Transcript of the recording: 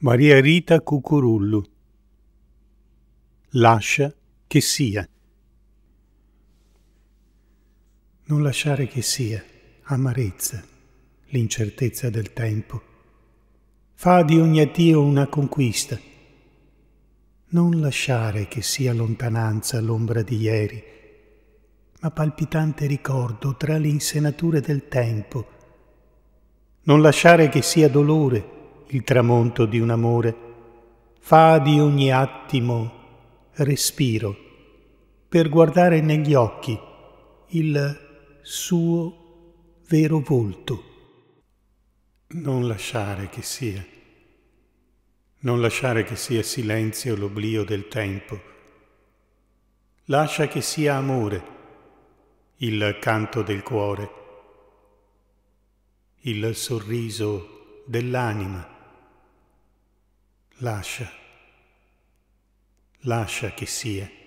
Maria Rita Cucurullu Lascia che sia Non lasciare che sia amarezza, l'incertezza del tempo. Fa di ogni addio una conquista. Non lasciare che sia lontananza l'ombra di ieri, ma palpitante ricordo tra le insenature del tempo. Non lasciare che sia dolore, il tramonto di un amore, fa di ogni attimo respiro per guardare negli occhi il suo vero volto. Non lasciare che sia, non lasciare che sia silenzio l'oblio del tempo, lascia che sia amore il canto del cuore, il sorriso dell'anima Lascia, lascia che sia.